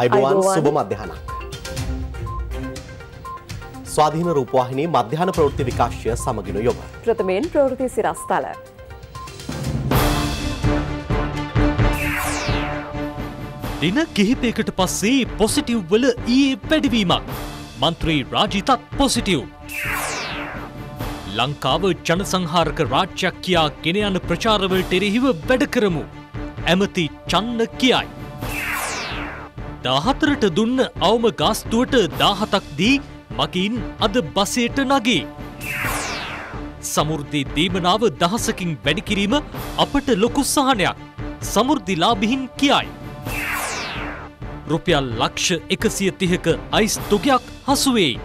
අයිබෝවන් සුබ මධ්‍යහනක්. ස්වාධීන රූපවාහිනී මධ්‍යහන ප්‍රවෘත්ති විකාශය සමගින යොම. ප්‍රථමයෙන් ප්‍රවෘති සිරස්ථල. දින කිහිපයකට පස්සේ පොසිටිව් වල ඊයේ පැඩිවීමක්. මන්ත්‍රී රාජිතත් පොසිටිව්. ලංකාව ජනසංහාරක රාජ්‍යයක් කියා ගෙන යන ප්‍රචාරවලට එරෙහිව වැඩ කරමු. ඇමති චන්න කියයි. දාහතරට දුන්න අවම ගාස්තුවට දාහතක් දී මකින් අද බසයට නගේ. සමුෘද්ධි දීමනාව දහසකින් වැඩිකිරීම අපට ලොකු සහනයක් සමුෘද්ධිලාබිහින් කියයි. රුපියල් ලක්ෂ එකසිය තිහක අයිස් තුගයක් හසුවේ.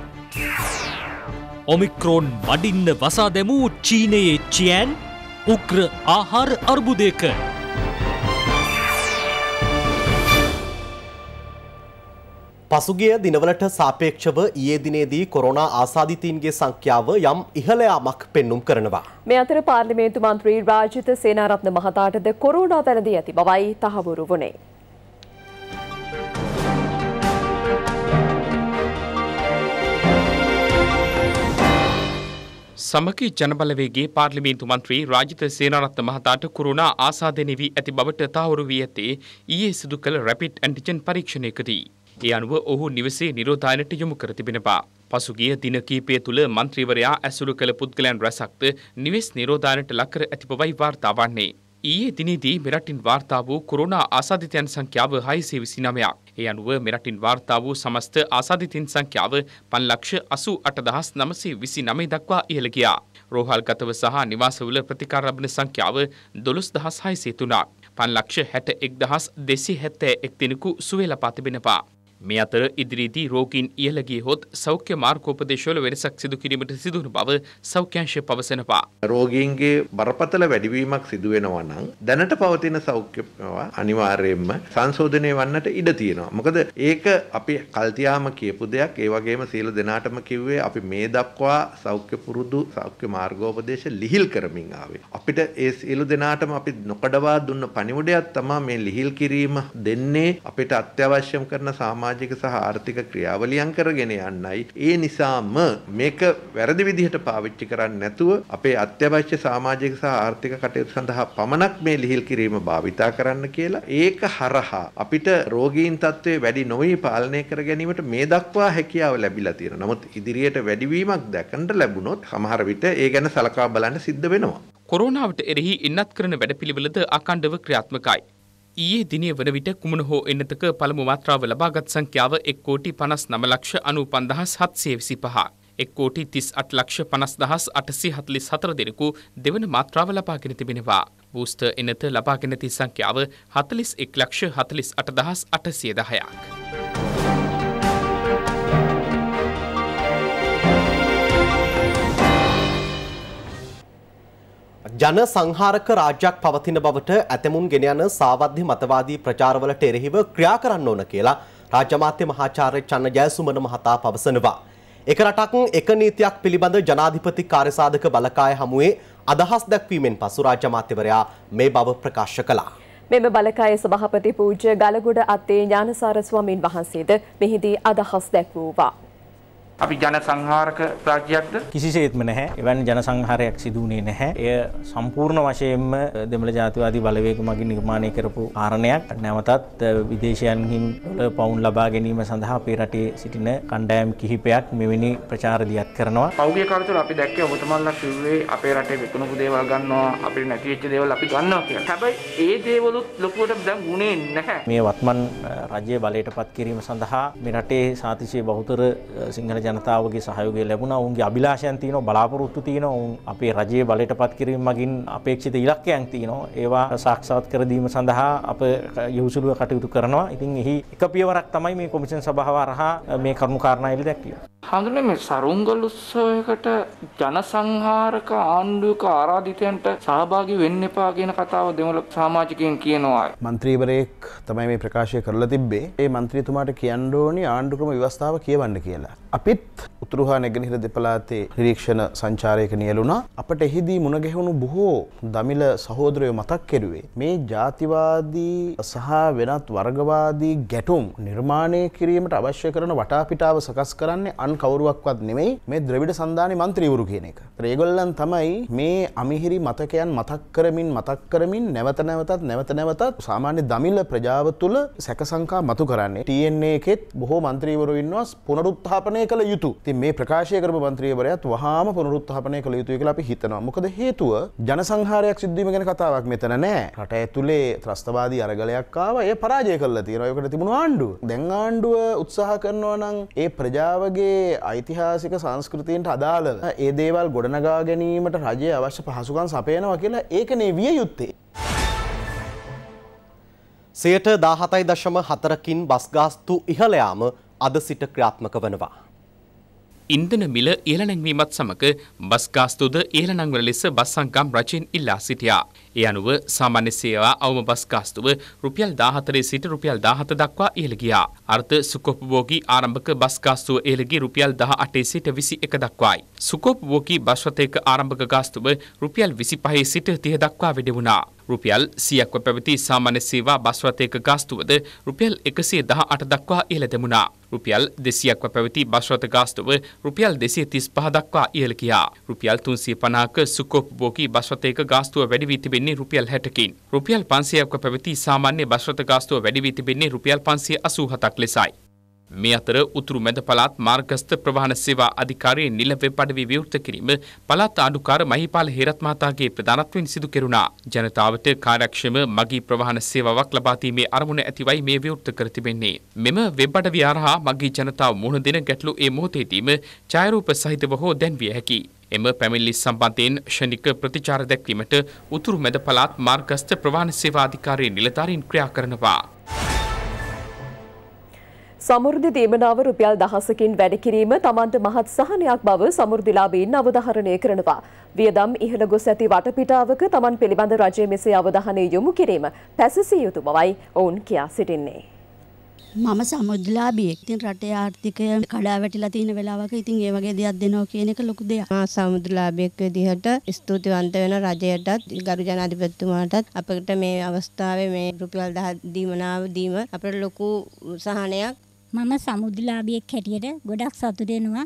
ඔමික්‍රෝන් වඩින්න වසා දැමූ චීනයේ චියන් උක්‍ර ආහාර අර්බුදයක. පසුගිය දිනවලට සාපේක්ෂව ඊයේ දිනේදී කොරෝනා ආසාදිතීන්ගේ සංඛ්‍යාව යම් ඉහළ යාමක් පෙන්눔 කරනවා. මේ අතර පාර්ලිමේන්තු මන්ත්‍රී රාජිත සේනාරත්න මහතාටද කොරෝනා පැනදී ඇති බවයි තහවුරු වුණේ. සමකි ජනබලවේගේ පාර්ලිමේන්තු මන්ත්‍රී රාජිත සේනාරත්න මහතාට කොරෝනා ආසාදෙන වී ඇති බවට තහවුරු වී ඇත්තේ ඊයේ සිදු කළ රැපිඩ් ඇන්ටිජන් පරීක්ෂණයකදී. ඒ අනුව ඔහු නිවසේ නිරෝධායනට යොමු කර තිබෙනවා. පසුගිය දින කීපය තුළ මන්ත්‍රීවරයා ඇසුරු කළ පුද්ගලයන් රැසක්ද නිවෙස් නිරෝධායනට ලක් කර ඇති බවයි වාර්තා වන්නේ. ඊයේ දිනේදී මෙරටින් වාර්තා වූ කොරෝනා ආසාදිතයන් සංඛ්‍යාව 629ක්. ඒ අනුව මෙරටින් වාර්තා වූ සමස්ත ආසාදිතින් සංඛ්‍යාව 588929 දක්වා ඉහළ ගියා. රෝහල්ගතව සහ නිවාසවල ප්‍රතිකාර ලබන සංඛ්‍යාව 12603ක්. 561271 දිනකු සුවේ ලබා තිබෙනවා. මේ අතර ඉදිරියේදී රෝගීන් ඉහළ ගිය හොත් සෞඛ්‍ය මාර්ගෝපදේශවල වෙනසක් සිදු කිරීමට සිදු වන බව සෞඛ්‍යාංශය පවසනවා. රෝගීන්ගේ බරපතල වැඩිවීමක් සිදු වෙනවා නම් දැනට පවතින සෞඛ්‍ය අනිවාර්යයෙන්ම සංශෝධනය වන්නට ඉඩ තියෙනවා. මොකද ඒක අපි කල්තියාම කියපු දෙයක්. ඒ වගේම සියලු දෙනාටම කිව්වේ අපි මේ දක්වා සෞඛ්‍ය පුරුදු සෞඛ්‍ය මාර්ගෝපදේශ ලිහිල් කරමින් ආවේ. අපිට ඒ සියලු දෙනාටම අපි නොකඩවා දුන්න පණිවුඩයක් තමයි මේ ලිහිල් කිරීම දෙන්නේ අපිට අත්‍යවශ්‍යම කරන සාමාන්‍ය සමාජික සහ ආර්ථික ක්‍රියාවලියන් කරගෙන යන්නයි. ඒ නිසාම මේක වැරදි විදිහට පාවිච්චි කරන්නේ නැතුව අපේ අත්‍යවශ්‍ය සමාජික සහ ආර්ථික කටයුතු සඳහා පමණක් මේ ලිහිල් කිරීම භාවිතා කරන්න කියලා ඒක හරහා අපිට රෝගීන් තත්ත්වය වැඩි නොවී පාලනය කර ගැනීමට මේ දක්වා හැකියාව ලැබිලා තියෙනවා. නමුත් ඉදිරියට වැඩිවීමක් දැකන්න ලැබුණොත් සමහර විට ඒ ගැන සලකා බලන්න සිද්ධ වෙනවා. කොරෝනාවට එරෙහි ඉන්නත් කරන වැඩපිළිවෙලද අකණ්ඩව ක්‍රියාත්මකයි. ඊයේ දිනේ වන විට කුමන හෝ එන්නතක පළමු මාත්‍රාව ලබාගත් සංඛ්‍යාව එක් කෝටි පනස් නම ලක්ෂ අනු පන්දහස් හත්සය විසි පහ. එක් කෝටි තිස් අට ලක්ෂ පනස් දහස් අටසි හතලිස් හතර දෙනෙකු දෙවන මාත්‍රාව ලබාගෙන තිබෙනවා. බූස්ට එනත ලබාගෙන ති සංඛ්‍යාව හතලිස් එක් ලක්ෂ හතලිස් අටදහස් අටසිය දහයක්. ජන සංහාරක රාජ්‍යයක් පවතින බවට ඇතමුන් ගෙන යන සාවද්‍ය මතවාදී ප්‍රචාරවලට එරෙහිව ක්‍රියා කරන්න ඕන කියලා රාජ්‍යමාත්‍ය මහාචාර්ය චන්න ජයසුමන මහතා පවසනවා. එක රටක් එක නීතියක් පිළිබඳ ජනාධිපති කාර්යසාධක බලකාය හමුවේ අදහස් දැක්වීමෙන් පසු රාජ්‍යමාත්‍යවරයා මේ බව ප්‍රකාශ කළා. මෙම බලකාය සභාපති පූජ්‍ය ගලගොඩ අත්තේ ඥානසාර ස්වාමින් වහන්සේද මෙහිදී අදහස් දැක්වූවා. අපි ජන සංහාරක රාජ්‍යයක්ද කිසිසේත්ම නැහැ එවන් ජන සංහාරයක් සිදුවනේ නැහැ එය සම්පූර්ණ වශයෙන්ම දෙමළ ජාතිවාදී බලවේග මගින් නිර්මාණය කරපු ආරණයක් නැවතත් විදේශයන්හින් පවුන් ලබා ගැනීම සඳහා අපේ රටේ සිටින කණ්ඩායම් කිහිපයක් මෙවැනි ප්‍රචාර දියත් කරනවා පෞගේ කාලේ තුල අපි දැක්කේ ඔබතුමාලා කිව්වේ අපේ රටේ විකුණපු දේවල් ගන්නවා අපිට නැති වෙච්ච දේවල් අපි ගන්නවා කියලා. හැබැයි ඒ දේවලුත් ලොකුවට දැන් ගුණේ නැහැ. මේ වත්මන් රජයේ බලයටපත් කිරීම සඳහා මේ රටේ සාතිශය බහුතර සිංහල ජනතාවගේ සහයෝගය ලැබුණා. ඔවුන්ගේ අභිලාෂයන් තියෙනවා, බලාපොරොත්තු තියෙනවා. ඔවුන් අපේ රජයේ බලයටපත් කිරීම මගින් අපේක්ෂිත ඉලක්කයන් තියෙනවා. ඒවා සාක්ෂාත් කර දීම සඳහා අප යොහුසුලුව කටයුතු කරනවා. ඉතින් එහි එක පියවරක් තමයි මේ කොමිෂන් සභාව හරහා මේ කරුණු කාරණා එළි දැක්විය. හඳුනේ මේ සරුංගල් උත්සවයකට ජන සංහාරක ආණ්ඩුවක ආරාධිතයන්ට සහභාගී වෙන්න එපා කියන කතාව දෙමළ සමාජිකයන් කියනවා. മന്ത്രിවරයෙක් තමයි මේ ප්‍රකාශය කරලා තිබ්බේ. ඒ മന്ത്രിතුමාට කියන්න ඕනි ආණ්ඩුක්‍රම ව්‍යවස්ථාව කියවන්න කියලා. අපිත් උතුරු හා නැගෙනහිර දෙපළාතේ නිරීක්ෂණ සංචාරයක නියැලුණා. අපට එහිදී මුණ ගැහුණු බොහෝ දමිළ සහෝදරයෝ මතක් කෙරුවේ මේ ජාතිවාදී සහ වෙනත් වර්ගවාදී ගැටුම් නිර්මාණය කිරීමට අවශ්‍ය කරන වටාපිටාව සකස් කරන්නේ අන් වෙන කවරුවක්වත් නෙමෙයි මේ ද්‍රවිඩ සන්ධානය මන්ත්‍රීවරු කියන එක. රේගොල්ලන් තමයි මේ අමිහිරි මතකයන් මතක් කරමින් මතක් කරමින් නැවත නැවතත් නැවත නැවතත් සාමාන්‍ය දමිල ප්‍රජාව තුළ සැකසංකා මතු කරන්නේ TNA එකෙත් බොහෝ මන්ත්‍රීවරු ඉන්නවා පුනරුත්ථාපනය කළ යුතු. ඉතින් මේ ප්‍රකාශය කරපු මන්ත්‍රීවරයාත් වහාම පුනරුත්ථාපනය කළ යුතුයි කියලා අපි හිතනවා. මොකද හේතුව ජන සංහාරයක් සිද්ධ වීම ගැන කතාවක් මෙතන නෑ. රට ඇතුලේ ත්‍රස්තවාදී අරගලයක් ආවා. ඒ පරාජය කළා තියෙනවා. ඒකට තිබුණු ආණ්ඩුව. දැන් ආණ්ඩුව උත්සාහ කරනවා නම් ඒ ප්‍රජාවගේ රටේ ඓතිහාසික සංස්කෘතියන්ට අදාළව ඒ දේවල් ගොඩනගා ගැනීමට රජය අවශ්‍ය පහසුකන් සපයනවා කියලා ඒකනේ විය යුත්තේ. සයට දාහතයි දශම හතරකින් බස්ගාස්තු ඉහලයාම අද සිට ක්‍රාත්මක වනවා. ඉන්දන මිල ඉහළනැංවීමත් සමඟ බස්ගාස්තුද ඉහළනංවල ලෙස බස් සංගම් රජයෙන් ඉල්ලා සිටියා. ඒ අනුව සාමාන්‍ය සේවා අවම බස් ගාස්තුව රුපියල් 14 සිට රුපියල් 17 දක්වා ඉහළ ගියා. අර්ථ සුඛෝපභෝගී ආරම්භක බස් ගාස්තුව ඉහළ ගිය රුපියල් 18 සිට 21 දක්වායි. සුඛෝපභෝගී බස් රථයක ආරම්භක ගාස්තුව රුපියල් 25 සිට 30 දක්වා වැඩි වුණා. රුපියල් 100ක්ව පැවති සාමාන්‍ය සේවා බස් රථයක ගාස්තුවද රුපියල් 118 දක්වා ඉහළ දැමුණා. රුපියල් දෙසියක්ව පැවති බස්රත ගාස්තුව රුපියල් දෙසිය තිස් පහදක්වා ඉහළ කියා. රුපියල් තුන්සිය පනාක සුකෝප්බෝකී බස්වතයක ගාස්තුව වැඩිවී තිබෙන්නේ තිබෙන්නේ රුපියල් හැටකින්. රුපියල් පන්සියක පැවති සාමාන්‍ය බශ්‍රත ගාස්තුව වැඩිවී තිබෙන්නේ රුපියල් පන්සිය අසූහතක් ලෙසයි. මේ අතර උතුරු මැද පළාත් මාර්ගස්ථ ප්‍රවාහන සේවා අධිකාරී නිල වෙබ් අඩවි විවෘත කිරීම පළාත් ආණ්ඩුකාර මහිපාල හේරත් මහතාගේ ප්‍රධානත්වයෙන් සිදු කෙරුණා. ජනතාවට කාර්යක්ෂම මගී ප්‍රවාහන සේවාවක් ලබා දීමේ අරමුණ ඇතිවයි මේ විවෘත කර තිබෙන්නේ. මෙම වෙබ් අඩවි හරහා මගී ජනතාව මුහුණ දෙන ගැටලු ඒ මොහොතේදීම ඡායාරූප සහිතව හෝ දැන්විය හැකියි. එම පැමිණිලි සම්බන්ධයෙන් ෂණික ප්‍රතිචාර දැක්වීමට උතුරු මැද පළාත් මාර්ගස්ත ප්‍රවාහන සේවාධිකාරී නිලධාරීන් ක්‍රියා කරනවා. සමෘද්ධි දීමනාව රුපියල් දහසකින් වැඩ කිරීම තමන්ට මහත් සහනයක් බව සමෘද්ධිලාභීන් අවධාරණය කරනවා. වියදම් ඉහළ ගොස් ඇති වටපිටාවක තමන් පිළිබඳ රජය මෙසේ අවධානය යොමු කිරීම පැසසිය යුතු බවයි ඔවුන් කියා සිටින්නේ. මම සමුදලාබියෙක්. ඉතින් රටේ ආර්ථිකය කඩා වැටිලා තියෙන වෙලාවක ඉතින් ඒ වගේ දෙයක් දෙනවා කියන එක ලොකු දෙයක්. මා සමුදලාබියෙක් විදිහට ස්තුතිවන්ත වෙන රජයටත් ගරු ජනාධිපතිතුමාටත් අපිට මේ අවස්ථාවේ මේ රුපියල් 10 දීමනාව දීම අපිට ලොකු සහනයක් මම සමුදලාබියෙක් හැටියට ගොඩක් සතුටෙනවා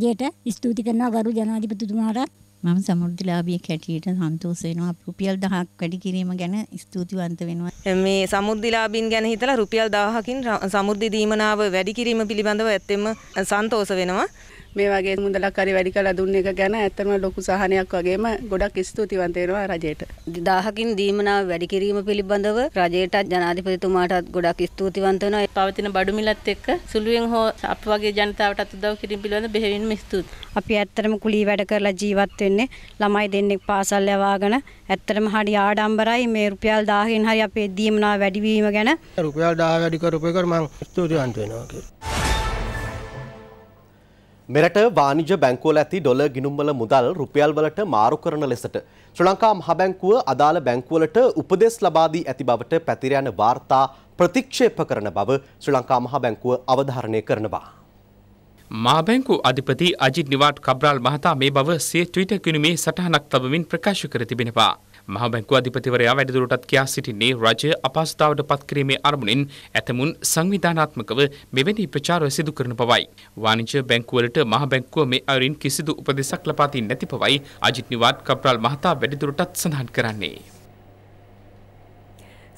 රජයට ස්තුති කරනවා ගරු ජනාධිපතිතුමාට මම සමෘද්ධිලාභියෙක් හැටියට සන්තෝෂ වෙනවා. රුපියල් 1000ක් වැඩි කිරීම ගැන ස්තුතිවන්ත වෙනවා. මේ සමෘද්ධිලාභින් ගැන හිතලා රුපියල් 1000කින් සමෘද්ධි දීමනාව වැඩි කිරීම පිළිබඳව ඇත්තෙම සන්තෝෂ වෙනවා. මේ වගේ මුදලක් හරි වැඩි කරලා දුන්න එක ගැන ඇත්තම ලොකු සහනයක් වගේම ගොඩක් ස්තුතිවන්ත වෙනවා රජයට. 1000කින් දීමනාව වැඩි කිරීම පිළිබඳව රජයටත් ජනාධිපතිතුමාටත් ගොඩක් ස්තුතිවන්ත වෙනවා. පවතින බඩු මිලත් එක්ක සුළුවෙන් හෝ අප වගේ ජනතාවටත් උදව් කිරීම පිළිබඳ බෙහෙවින්ම ස්තුතියි. අපි ඇත්තටම කුලී වැඩ කරලා ජීවත් වෙන්නේ ළමයි දෙන්නෙක් පාසල් යවාගෙන ඇත්තටම හරි ආඩම්බරයි මේ රුපියල් 1000කින් හරි අපේ දීමනාව වැඩිවීම ගැන. රුපියල් 1000 වැඩි කරපු එක මම ස්තුතිවන්ත වෙනවා කියලා. මෙරට වාණිජ බැංකුවල ඇති ඩොලර් ගිණුම්වල මුදල් රුපියල් වලට මාරු කරන ලෙසට ශ්‍රී ලංකා මහ බැංකුව අදාළ බැංකුවලට උපදෙස් ලබා දී ඇති බවට පැතිර යන වාර්තා ප්‍රතික්ෂේප කරන බව ශ්‍රී ලංකා මහ බැංකුව අවධාරණය කරනවා. මාබැංකු අධිපති අජිත් නිවාට් කබ්‍රාල් මහතා මේ බව සිය ට්විටර් කිනුමේ සටහනක් තබමින් ප්‍රකාශ කර තිබෙනවා. මහ බැංකු අධිපතිවරයා වැඩිදුරටත් කියා සිටින්නේ රජය අපහසුතාවට පත්කිරීමේ අරමුණින් ඇතමුන් සංවිධානාත්මකව මෙවැනි ප්‍රචාරය සිදු කරන පවයි. වාණිජ බැංකුවලට මහ බැංකුව මේ අයුරින් කිසිදු උපදෙසක් ලබා දෙන්නේ නැති පවයි අජිත් නිවාත් කප්‍රාල් මහතා වැඩිදුරටත් සඳහන් කරන්නේ.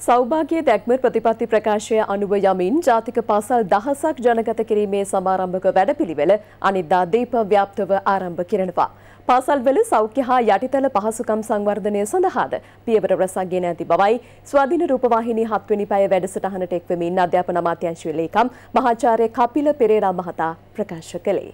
සෞභාග්‍ය දැක්ම ප්‍රතිපත්ති ප්‍රකාශය අනුව යමින් ජාතික පාසල් දහසක් ජනගත කිරීමේ සමාරම්භක වැඩපිළිවෙල අනිද්දා දීප ව්‍යාප්තව ආරම්භ කරනවා. පාසල්වල සෞඛ්‍ය හා යටිතල පහසුකම් සංවර්ධනය සඳහාද පියවර රැසක් ගෙන ඇති බවයි ස්වාධීන රූපවාහිනී හත්වෙනි පැය වැඩසටහනට එක්වමින් අධ්‍යාපන අමාත්‍යංශ ලේකම් මහාචාර්ය කපිල පෙරේරා මහතා ප්‍රකාශ කළේ.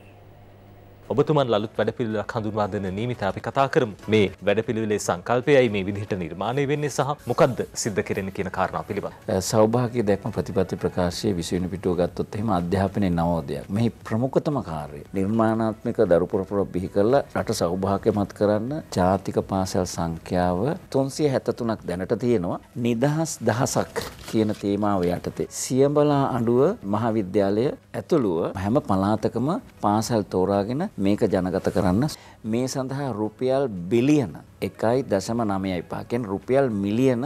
ඔබතුමන් ලුත් වැඩපිළිවෙලක් හඳුන්වා දෙන නියමිත අපි කතා කරමු. මේ වැඩපිළිවෙලේ සංකල්පයයි මේ විදිහට නිර්මාණය වෙන්නේ සහ මොකද්ද සිද්ධ කෙරෙන්නේ කියන කාරණා පිළිබඳ. සෞභාග්‍ය දැක්ම ප්‍රතිපත්ති ප්‍රකාශයේ 20 වෙනි පිටුව ගත්තොත් එහෙම අධ්‍යාපනයේ නවෝදයක්. මෙහි ප්‍රමුඛතම කාර්යය නිර්මාණාත්මක දරු පොරපොර බිහි කරලා රට සෞභාග්‍යමත් කරන්න ජාතික පාසල් සංඛ්‍යාව 373ක් දැනට තියෙනවා. නිදහස් දහසක් කියන තේමාව යටතේ සියඹලා අඬුව මහවිද්‍යාලය ඇතුළුව හැම පළාතකම පාසල් තෝරාගෙන මේක ජනගත කරන්න මේ සඳහා රුපියල් බිලියන එකයි දශම නමයයි පාකෙන් රුපියල් මිලියන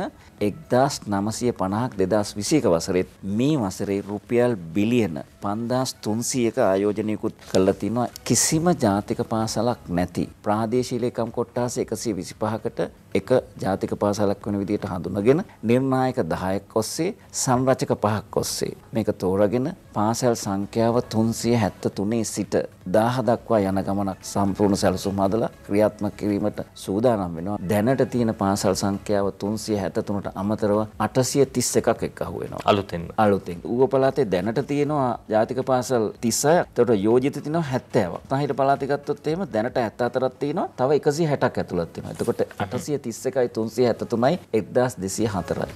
එක්දස් නමසය පණහක් දෙදස් විසේක වසරෙත් මේ වසරේ රුපියල් බිලියන පන්දස් තුන්සියක ආයෝජනයකුත් කල්ල තිනවා කිසිම ජාතික පාසලක් නැති ප්‍රාදේශීලේකම් කොට්ටාස එකසේ විසිපහකට එක ජාතික පාසලක් වෙන විදිහට හඳුනගෙන නිර්ණායක 10ක් ඔස්සේ සංරචක පහක් ඔස්සේ මේක තෝරාගෙන පාසල් සංඛ්‍යාව 373 සිට 1000 දක්වා යන ගමනක් සම්පූර්ණ සැලසුම් හදලා ක්‍රියාත්මක කිරීමට සූදානම් වෙනවා. දැනට තියෙන පාසල් සංඛ්‍යාව 373ට අමතරව 831ක් එක්කහුව වෙනවා. අලුතෙන්. අලුතෙන්. ඌව පළාතේ දැනට තියෙනවා ජාතික පාසල් 36. එතකොට යෝජිත තියෙනවා 70ක්. තහිර පළාතේ ගත්තොත් එහෙම දැනට 74ක් තියෙනවා. තව 160ක් ඇතුළත් වෙනවා. එතකොට 800 331යි 373යි 1204යි.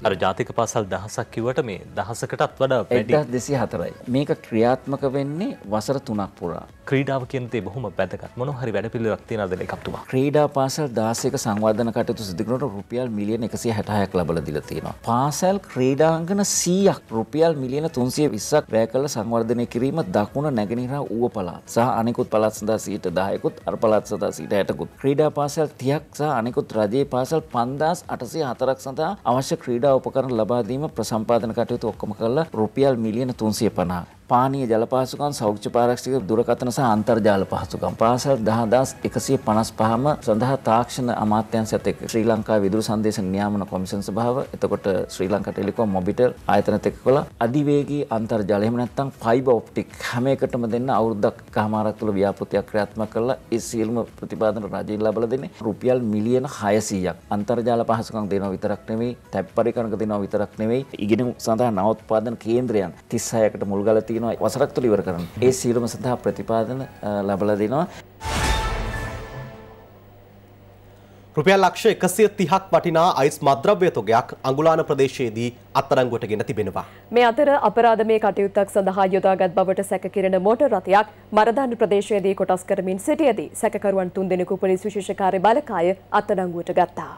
අර ජාතික පාසල් දහසක් කිව්වට මේ දහසකටත් වඩා වැඩි. 1204යි. මේක ක්‍රියාත්මක වෙන්නේ වසර 3ක් පුරා. ක්‍රීඩාව කියන දේ බොහොම වැදගත්. මොන හරි වැඩපිළිවෙලක් තියනවද ලේකම්තුමා? ක්‍රීඩා පාසල් 16ක සංවර්ධන කටයුතු සිදු කරනකොට රුපියල් මිලියන 160ක් ලබා දීලා තියෙනවා. පාසල් ක්‍රීඩාංගන 100ක් රුපියල් මිලියන 320ක් වැය කළ සංවර්ධනය කිරීම දකුණ නැගෙනහිර ඌව පළාත් සහ අනෙකුත් පළාත් සඳහා 110කුත් අර පළාත් සඳහා 160කුත් ක්‍රීඩා පාසල් 30ක් සහ අනෙකුත් රජයේ පාසල් පන්දස් අටසේ හතරක් සඳහා අවශ්‍ය ක්‍රීඩා උපකරන ලබාදීම ප්‍රසම්පාදන කටයුතු ඔක්කොම කරලා රුපියල් මිලියන තුන්සිය පනා පානීය ජල පහසුකම් සෞඛ්‍ය පාරක්ෂක දුරකථන සහ අන්තර්ජාල පහසුකම් පාසල් 10155ම සඳහා තාක්ෂණ අමාත්‍යාංශයත් එක්ක ශ්‍රී ලංකා විදුලි සංදේශ නියාමන කොමිෂන් සභාව එතකොට ශ්‍රී ලංකා ටෙලිකොම් මොබිටල් ආයතනත් එක්ක කළ අධිවේගී අන්තර්ජාල එහෙම නැත්නම් ෆයිබර් ඔප්ටික් හැම එකටම දෙන්න අවුරුද්දක් කමාරක් තුළ ව්‍යාපෘතියක් ක්‍රියාත්මක කරලා ඒ සියලුම ප්‍රතිපාදන රජය ලබා දෙන්නේ රුපියල් මිලියන 600ක් අන්තර්ජාල පහසුකම් දෙනවා විතරක් නෙවෙයි තැප් පරිකරණක දෙනවා විතරක් නෙවෙයි ඉගෙනුම සඳහා නවෝත්පාදන කේන්ද්‍රයන් 36කට මුල්ගල තියෙන තියෙනවා වසරක් තුළ ඉවර කරන්න. ඒ සියලුම සඳහා ප්‍රතිපාදන ලබලා දෙනවා. රුපියල් ලක්ෂ එකසිය තිහක් වටිනා අයිස් මද්‍රව්‍ය තොගයක් අඟුලාන ප්‍රදේශයේදී අත්තරංගුවට ගෙන තිබෙනවා. මේ අතර අපරාධමය කටයුත්තක් සඳහා යොදාගත් බවට සැකකිරෙන මෝටර් රථයක් මරදාන ප්‍රදේශයේදී කොටස් කරමින් සිටියදී සැකකරුවන් තුන්දෙනෙකු පොලිස් විශේෂ කාර්ය බළකාය අත්තරංගුවට ගත්තා.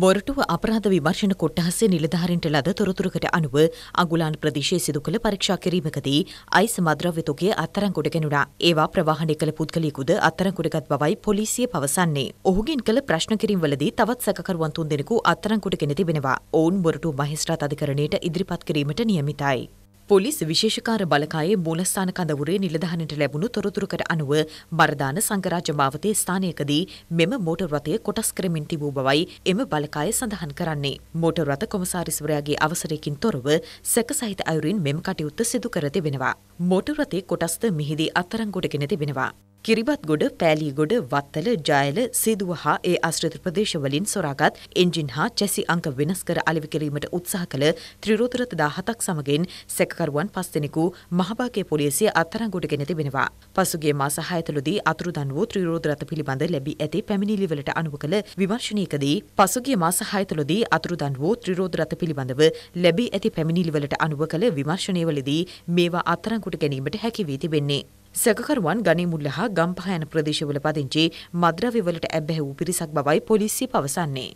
මොරටුව අපරාධ විමර්ශන කොට්ටහසේ නිලධාරින්ට ලද තොරතුරකට අනුව අගුලාන් ප්‍රදේශයේ සිදු කළ පරීක්ෂා කිරීමකදී අයිස් මද්‍රව්‍ය තොගය අත්තරංගොඩ ගෙනුණා. ඒවා ප්‍රවාහනය කළ පුද්ගලයෙකුද අත්තරංගොඩගත් බවයි පොලිසිය පවසන්නේ. ඔහුගෙන් කළ ප්‍රශ්න කිරීම්වලදී තවත් සැකකරුවන් තුන්දෙනෙකු අත්තරංගොඩ ගෙන තිබෙනවා. ඔවුන් මොරටුව මහේස්ත්‍රාත් අධිකරණයට ඉදිරිපත් කිරීමට නියමිතයි. පොලිස් විශේෂකාර බලකායේ මූලස්ථාන කඳවුරේ නිලධානයට ලැබුණු තොරතුරුකට අනුව බරදාන සංගරාජ මාවතේ ස්ථානයකදී මෙම මෝටර් රථය කොටස් කරමින් තිබූ බවයි එම බලකාය සඳහන් කරන්නේ. මෝටර් රථ කොමසාරිස්වරයාගේ අවසරයකින් තොරව සැක සහිත අයුරින් මෙම කටයුත්ත සිදු කර තිබෙනවා. මෝටර් රථේ කොටස්ද මෙහිදී අත්තරංගොඩගෙන තිබෙනවා. කිරිබත්ගොඩ පෑලිගොඩ වත්තල ජයල සේදුව හා ඒ ආශ්‍රිත ප්‍රදේශවලින් සොරාගත් එන්ජින් හා චැසි අංක වෙනස් කර අලෙවි කිරීමට උත්සාහ කළ ත්‍රිරෝතරත දාහතක් සමගින් සැකකරුවන් පස්දෙනෙකු මහභාගය පොලිසිය අත්තරංගුට ගෙන තිබෙනවා. පසුගේ මාස හයතුළදී අතුරුදන් වූ ත්‍රිරෝතරත පිළිබඳ ලැබී ඇති පැමිණිලිවලට අනුව කළ විමර්ශනයකදී පසුගේ මාස හයතුළදී අතුරුදන් වූ ත්‍රිරෝතරත පිළිබඳව ලැබී ඇති පැමිණිලිවලට අනුව කළ විමර්ශනයවලදී මේවා අත්තරංකුට ගැනීමට හැකිවී තිබෙන්නේ. සැකකරුවන් ගනිමුල්ල හා ගම්පහ යන ප්‍රදේශවල පදිංචි මද්‍රව්‍යවලට ඇබ්බැහි වූ පිරිසක් බවයි පොලිසිය පවසන්නේ.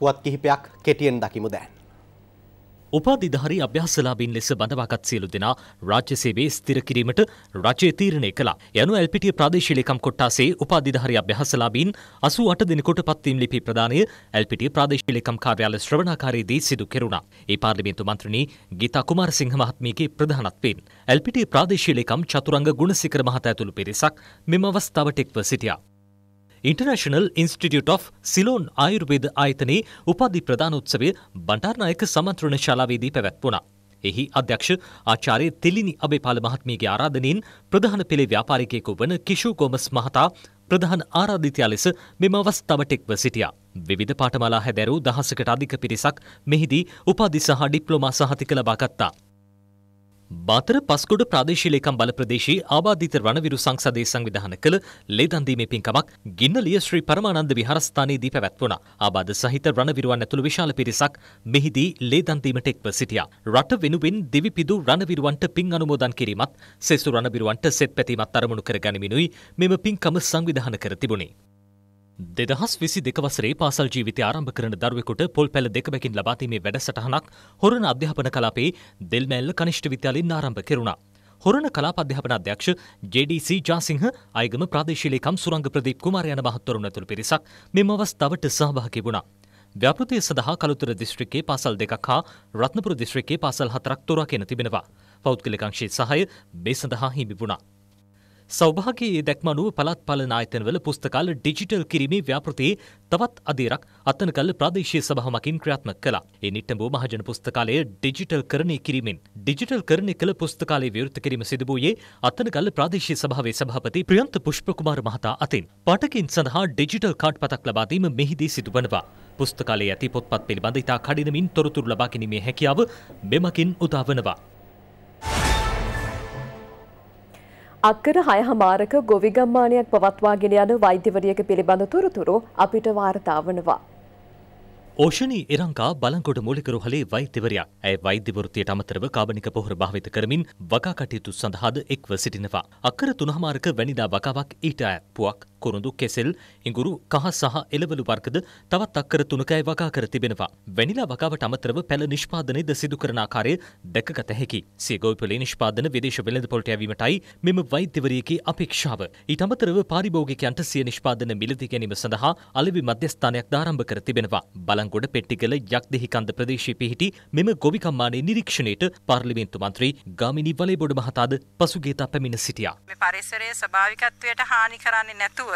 පුවත් කිහිපයක් කෙටියෙන් දකිමු දැන්. උපාධිධාරී අභ්‍යාසලාබීන් ලෙස බඳවාගත් සියලු දෙනා රාජ්‍ය සේවයේ ස්ථිර කිරීමට රජය තීරණය කළා. යනු ඇල්පිටිය ප්‍රාදේශීය ලේකම් කොට්ටාසේ උපාධිධාරී අභ්‍යාසලාබීන් 88 දිනකට පත්වීම් ලිපි ප්‍රදානය ඇල්පිටිය ප්‍රාදේශීය ලේකම් කාර්යාල ශ්‍රවණාකාරයේදී සිදු කෙරුණා. ඒ පාර්ලිමේන්තු මන්ත්‍රණී ගීතා කුමාරසිංහ මහත්මියගේ ප්‍රධානත්වයෙන් ඇල්පිටිය ප්‍රාදේශීය ලේකම් චතුරංග ගුණසිකර මහතා ඇතුළු පිරිසක් මෙම අවස්ථාවට එක්ව සිටියා. International Institute of Ceylon Ayurveda ආයතනයේ උපාධි ප්‍රධානෝත්සවය බණ්ඩාරනායක සමන්ත්‍රණ ශාලාවේදී පැවැත්වුණා. එහි අධ්‍යක්ෂ ආචාර්ය තිලිනි අබේපාල මහත්මියගේ ආරාධනයෙන් ප්‍රධාන පෙළේ ව්‍යාපාරිකයෙකු වන කිෂූ ගොමස් මහතා ප්‍රධාන ආරාධිතයා ලෙස මෙම අවස්ථාවට එක්ව සිටියා. විවිධ පාඨමාලා හැදැරූ දහසකට අධික පිරිසක් මෙහිදී උපාධි සහ ඩිප්ලෝමා සහතික ලබා ගත්තා. බාතර පස්කොඩ ප්‍රාදේශීලේකම් බල ප්‍රදේශයේ ආබාධිත රණවිරු සංසදයේ සංවිධාන කළ ලේදන්දීමේ පින්කමක් ගින්නලිය ශ්‍රී පරමානන්ද විහාරස්ථානයේදී පැවැත්වුණා. ආබාධ සහිත රණවිරුවන් ඇතුළු විශාල පිරිසක් මෙහිදී ලේදන්දීමට එක්ව සිටියා. රට වෙනුවෙන් දිවිපිදු රණවිරුවන්ට පින් අනුමෝදන් කිරීමත් සෙසු රණවිරුවන්ට සෙත් පැතීමත් අරමුණු කර ගනිමිනුයි මෙම පින්කම සංවිධාන කර තිබුණේ. දෙදහස් විසි දෙකවසරේ පාසල් ජීවිතය ආරම්භ කරන දරුවෙකුට පොල් පැල දෙකබැකින් ලබාතීමේ වැඩසටහනක් හොරණ අධ්‍යාපන කලාපේ දෙල්මැල්ල කනිෂ්ඨ විද්‍යාලයෙන් ආරම්භ කෙරුණා. හොරණ කලාප අධ්‍යාපන අධ්‍යක්ෂ ජඩC ජාසිංහ අයගම ප්‍රදේශීලේකම් සුරංග ප්‍රදීප් කුමාරයන මහත්වරුන් ඇතුළු පිරිසක් මෙම අවස්ථාවට සහභාගී වුණා. ව්‍යාපෘතිය සඳහා කළුතර දිස්ත්‍රික්කේ පාසල් දෙකක් හා රත්නපුර දිස්ත්‍රික්කේ පාසල් හතරක් තෝරා ගෙන තිබෙනවා. පෞද්ගලික අංශයේ සහාය මේ සඳහා හිමි වුණා. සෞභාගේ දැක්මනුව පළත් පලන ආයතනවල පුස්තකාල ඩිජිටල් කිරීමේ ව්‍යාපෘතියේ තවත් අදීරක් අත්තනකල්ල ප්‍රාදේශීය සභාවකින් ක්‍රියාත්මක කළා. ඒ නිට්ටඹුව මහජන පුස්තකාලය ඩිජිටල් කරණය කිරීමෙන් ඩිජිටල් කරණය කළ පුස්තකාලය විවෘත කිරීම සිදු වූයේ අත්තනකල්ල ප්‍රාදේශීය සභාවේ සභාපති ප්‍රියන්ත පුෂ්පකුමාර මහතා අතින්. පාඨකයන් සඳහා ඩිජිටල් කාඩ් පතක් ලබා දීම මෙහිදී සිදු වනවා. පුස්තකාලයේ ඇති පොත්පත් පිළිබඳ ඉතා කඩිනමින් තොරතුරු ලබා ගැනීමේ හැකියාව මෙමකින් උදාවනවා. අක්කර හයහමාරක ගොවිගම්මානයක් පවත්වාගෙන යන වෛද්‍යවරියක පිළිබඳ තොරතුරු අපිට වාර්තා වනවා. ඕෂණී එරංකා බලංකොට මූලිකරු හලේ වෛද්‍යවරයා ඇය වෛද්‍යවෘත්තියට අමතරව කාබනික පොහොර භාවිත කරමින් වකා කටයුතු සඳහාද එක්ව සිටිනවා. අක්කර තුනහමාරක වැනිදා වකාවක් ඊට අය පුවක් කොරුඳු කෙසෙල් ඉඟුරු කහ සහ එළවලු වර්ගද තවත් අක්කර තුනකයි වකා කර තිබෙනවා. වැනිලා වකාවට අමතරව පැල නිෂ්පාදනයද සිදු කරන ආකාරය දැකගත හැකි. සියගොවිපලේ නිෂ්පාදන විදේශ වෙළඳපොළට යැවීමටයි මෙම වෛද්‍යවරියකේ අපේක්ෂාව. ඊට අමතරව පාරිභෝගිකයන්ට සිය නිෂ්පාදන මිලදී ගැනීම සඳහා අලෙවි මධ්‍යස්ථානයක් ආරම්භ කර තිබෙනවා. බල ගලංගොඩ පෙට්ටිගල යක්දෙහිකන්ද ප්‍රදේශයේ පිහිටි මෙම ගොවිකම්මානයේ නිරීක්ෂණයට පාර්ලිමේන්තු මන්ත්‍රී ගාමිණී වලේබොඩ මහතාද පසුගියදා පැමිණ සිටියා. මේ පරිසරයේ ස්වභාවිකත්වයට හානි කරන්නේ නැතුව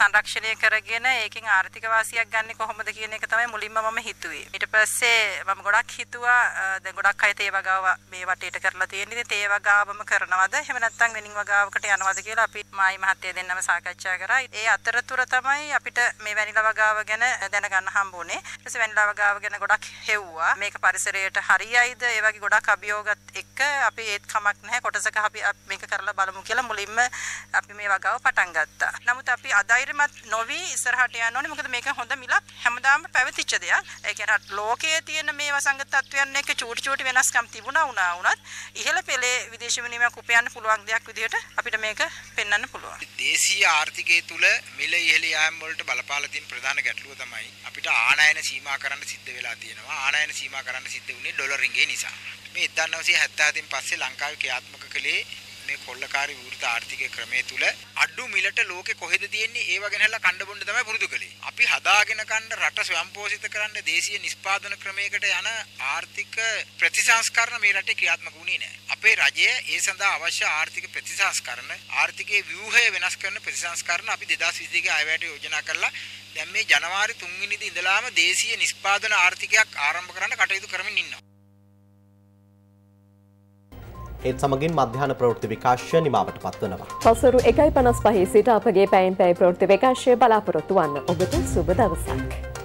සංරක්ෂණය කරගෙන ඒකෙන් ආර්ථික වාසියක් ගන්න කොහොමද කියන එක තමයි මුලින්ම මම හිතුවේ. ඊට පස්සේ මම ගොඩක් හිතුවා දැන් ගොඩක් අය තේ වගාව මේ වටේට කරලා තියෙන ඉතින් තේ වගාවම කරනවද එහෙම නැත්නම් වෙනින් වගාවකට යනවද කියලා අපි මායි මහත්තයා දෙන්නම සාකච්ඡා කරා. ඒ අතරතුර තමයි අපිට මේ වැනිලා වගාව ගැන දැනගන්න හම්බුනේ. ඊටසේ වෙනලාව ගාව ගැන ගොඩක් හෙව්වා. මේක පරිසරයට හරියයිද? ඒ වගේ ගොඩක් අභියෝගත් එක්ක අපි ඒත් කමක් නැහැ කොටසක අපි මේක කරලා බලමු කියලා මුලින්ම අපි මේ වගාව පටන් ගත්තා. නමුත් අපි අධෛර්යමත් නොවි ඉස්සරහට යන්න ඕනේ. මොකද මේක හොඳ මිලක් හැමදාම පැවතිච්ච දෙයක්. ඒ කියන්නේ ලෝකයේ තියෙන මේ වසංගත තත්වයන් එක්ක චූටි චූටි වෙනස්කම් තිබුණා වුණා වුණත් ඉහළ පෙළේ විදේශ විනිමයක් උපයන්න පුළුවන් දෙයක් විදිහට අපිට මේක පෙන්වන්න පුළුවන්. දේශීය ආර්ථිකය තුල මිල ඉහළ යාම් වලට බලපාලා තියෙන ප්‍රධාන ගැටලුව තමයි අපිට ආනයන සීමා කරන්න සිද්ධ වෙලා තියෙනවා ආනයන සීමා කරන්න සිද්ධ වුණේ ඩොලරින්ගේ නිසා මේ 1977 න් පස්සේ ලංකාවේ ක්‍රියාත්මක කළේ මේ කොල්ලකාරී විවෘත ආර්ථික ක්‍රමය තුල අඩු මිලට ලෝකෙ කොහෙද තියෙන්නේ ඒව ගැනලා කණ්ඩ බොණ්ඩ තමයි පුරුදු කළේ. අපි හදාගෙන කන්න රට ස්වයංපෝෂිත කරන්න දේශීය නිෂ්පාදන ක්‍රමයකට යන ආර්ථික ප්‍රතිසංස්කරණ මේ රටේ ක්‍රියාත්මක වුණේ නැහැ. අපේ රජය ඒ සඳහා අවශ්‍ය ආර්ථික ප්‍රතිසංස්කරණ ආර්ථිකයේ ව්‍යුහය වෙනස් කරන ප්‍රතිසංස්කරණ අපි 2022 ආයවැයට යෝජනා කරලා දැන් මේ ජනවාරි 3 වෙනිදා ඉඳලාම දේශීය නිෂ්පාදන ආර්ථිකයක් ආරම්භ කරන්න කටයුතු කරමින් ඉන්නවා. ඒත් සමගින් මධ්‍යාන ප්‍රවෘත්ති විකාශය නිමාවට පත්වනවා. පසුරු 1.55 සිට අපගේ පැයෙන් පැය ප්‍රවෘත්ති විකාශය බලාපොරොත්තු වන්න. ඔබට සුබ දවසක්.